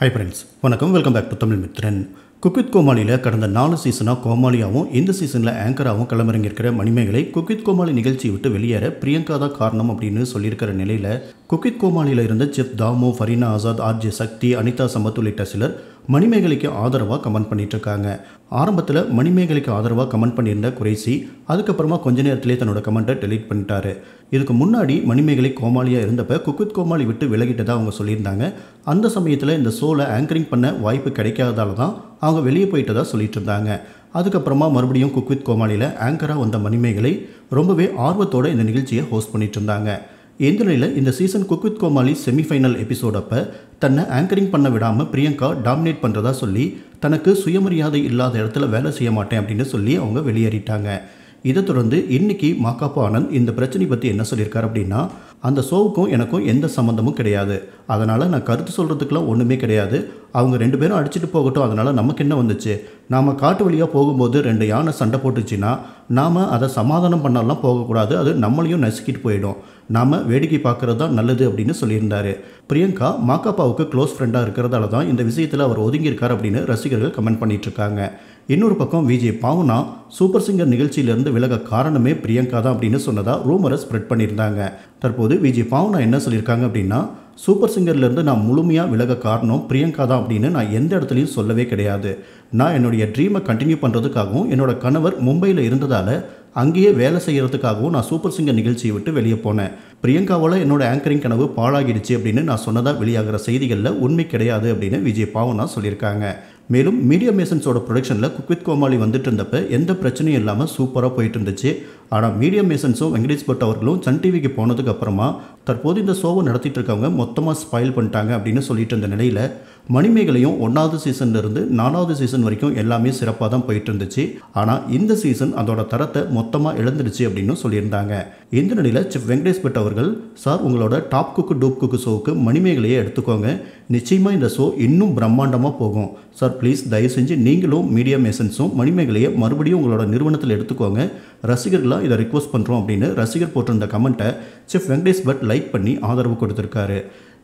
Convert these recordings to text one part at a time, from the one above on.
high friends வணக்கம் welcome back to Tamil Mithran cook with கோமாளியில் கடந்த நாலு சீசனாக கோமாளியாகவும் இந்த சீசனில் ஆங்கராகவும் களமிறங்கியிருக்கிற மணிமேகலை குக்வித் கோமாளி நிகழ்ச்சியை விட்டு வெளியேற பிரியங்கா தான் காரணம் அப்படின்னு சொல்லியிருக்கிற நிலையில் குக்வித் கோமாளியில் இருந்த ஜெப் தாமோ ஃபரீனா ஆசாத் ஆர்ஜே சக்தி அனிதா சம்பத் உள்ளிட்ட சிலர் மணிமேகலைக்கு ஆதரவாக கமெண்ட் இருக்காங்க ஆரம்பத்தில் மணிமேகலைக்கு ஆதரவாக கமெண்ட் பண்ணியிருந்த குறைசி அதுக்கப்புறமா கொஞ்ச நேரத்திலே தன்னோட கமெண்ட்டை டெலீட் பண்ணிட்டாரு இதுக்கு முன்னாடி மணிமேகலை கோமாளியாக இருந்தப்ப குக்குத் கோமாளி விட்டு விலகிட்டதாக அவங்க சொல்லியிருந்தாங்க அந்த சமயத்தில் இந்த ஷோவில் ஆங்கரிங் பண்ண வாய்ப்பு கிடைக்காததால தான் அவங்க வெளியே போயிட்டதாக சொல்லிட்டு இருந்தாங்க அதுக்கப்புறமா மறுபடியும் குக்வித் கோமாளியில் ஆங்கராக வந்த மணிமேகலை ரொம்பவே ஆர்வத்தோடு இந்த நிகழ்ச்சியை ஹோஸ்ட் பண்ணிட்டு இருந்தாங்க இந்த நிலையில் இந்த season cook with Comali semifinal episode அப்போ தன்னை ஆங்கரிங் பண்ண விடாமல் பிரியங்கா டாமினேட் பண்ணுறதா சொல்லி தனக்கு சுயமரியாதை இல்லாத இடத்துல வேலை செய்ய மாட்டேன் அப்படின்னு சொல்லி அவங்க வெளியேறிட்டாங்க இதை தொடர்ந்து இன்றைக்கி மாக்காப்பா ஆனந்த் இந்த பிரச்சனை பற்றி என்ன சொல்லியிருக்கார் அப்படின்னா அந்த ஷோவுக்கும் எனக்கும் எந்த சம்மந்தமும் கிடையாது அதனால் நான் கருத்து சொல்கிறதுக்கெல்லாம் ஒன்றுமே கிடையாது அவங்க ரெண்டு பேரும் அடிச்சுட்டு போகட்டும் அதனால் நமக்கு என்ன வந்துச்சு நாம் காட்டு வழியாக போகும்போது ரெண்டு யானை சண்டை போட்டுச்சுன்னா நாம் அதை சமாதானம் பண்ணாலாம் போகக்கூடாது அது நம்மளையும் நசுக்கிட்டு போயிடும் நாம் வேடிக்கை பார்க்குறது தான் நல்லது அப்படின்னு சொல்லியிருந்தார் பிரியங்கா மாக்காப்பாவுக்கு க்ளோஸ் ஃப்ரெண்டாக இருக்கிறதால தான் இந்த விஷயத்தில் அவர் ஒதுங்கியிருக்கார் அப்படின்னு ரசிகர்கள் கமெண்ட் பண்ணிகிட்ருக்காங்க இன்னொரு பக்கம் விஜய் பாவனா சூப்பர் சிங்கர் நிகழ்ச்சியிலிருந்து விலக காரணமே பிரியங்கா தான் அப்படின்னு சொன்னதாக ரூமரை ஸ்ப்ரெட் பண்ணியிருந்தாங்க தற்போது விஜய் பாவனா என்ன சொல்லியிருக்காங்க அப்படின்னா சூப்பர் சிங்கர்லேருந்து நான் முழுமையாக விலக காரணம் பிரியங்கா தான் அப்படின்னு நான் எந்த இடத்துலையும் சொல்லவே கிடையாது நான் என்னுடைய ட்ரீமை கண்டினியூ பண்ணுறதுக்காகவும் என்னோடய கணவர் மும்பையில் இருந்ததால் அங்கேயே வேலை செய்கிறதுக்காகவும் நான் சூப்பர் சிங்கர் நிகழ்ச்சியை விட்டு வெளியே போனேன் பிரியங்காவோட என்னோடய ஆங்கரிங் கனவு பாழாகிடுச்சு அப்படின்னு நான் சொன்னதாக வெளியாகிற செய்திகளில் உண்மை கிடையாது அப்படின்னு விஜய் பாவனா சொல்லியிருக்காங்க மேலும் மீடியா மேசன்ஸோட ப்ரொடக்ஷனில் குக்வித் கோமாளி வந்துட்டு இருந்தப்ப எந்த பிரச்சனையும் இல்லாமல் சூப்பராக போயிட்டு இருந்துச்சு ஆனால் மீடியா மேசன்ஸும் வெங்கடேஷ் பட் அவர்களும் சன் டிவிக்கு போனதுக்கப்புறமா தற்போது இந்த ஷோவை நடத்திட்டு இருக்கவங்க மொத்தமாக ஸ்பாயில் பண்ணிட்டாங்க அப்படின்னு சொல்லிட்டு இருந்த நிலையில் மணிமேகலையும் ஒன்றாவது இருந்து நாலாவது சீசன் வரைக்கும் எல்லாமே சிறப்பாக தான் போயிட்டு இருந்துச்சு ஆனால் இந்த சீசன் அதோட தரத்தை மொத்தமாக இழந்துருச்சு அப்படின்னு சொல்லியிருந்தாங்க இந்த நிலையில் சிப் வெங்கடேஷ் பட் அவர்கள் சார் உங்களோட டாப் குக்கு டூப் குக்கு ஷோவுக்கு மணிமேகலையை எடுத்துக்கோங்க நிச்சயமாக இந்த ஷோ இன்னும் பிரம்மாண்டமாக போகும் சார் ப்ளீஸ் தயவு செஞ்சு நீங்களும் மீடியா மேசன்ஸும் மணிமேகலையை மறுபடியும் உங்களோட நிறுவனத்தில் எடுத்துக்கோங்க ரசிகர்களாக இதை ரிக்வஸ்ட் பண்ணுறோம் அப்படின்னு ரசிகர் போட்டிருந்த கமெண்ட்டை சிப் வெங்கடேஷ் பட் லைக் பண்ணி ஆதரவு கொடுத்துருக்காரு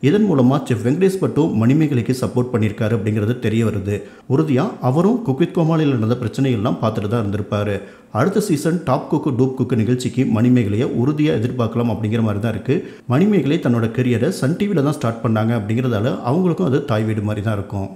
இதன் மூலமாக செஃப் வெங்கடேஷ் பட்டும் மணிமேகலைக்கு சப்போர்ட் பண்ணியிருக்காரு அப்படிங்கிறது தெரிய வருது உறுதியாக அவரும் குக்வித் கோமாலில் நடந்த பிரச்சனைகள்லாம் பார்த்துட்டு தான் இருந்திருப்பார் அடுத்த season top cook dupe cook நிகழ்ச்சிக்கு மணிமேகலையை உறுதியாக எதிர்பார்க்கலாம் அப்படிங்கிற மாதிரி தான் இருக்குது மணிமேகலை தன்னோட கெரியரை சன் டிவியில் தான் ஸ்டார்ட் பண்ணாங்க அப்படிங்கிறதால அவங்களுக்கும் அது தாய் வீடு மாதிரி தான் இருக்கும்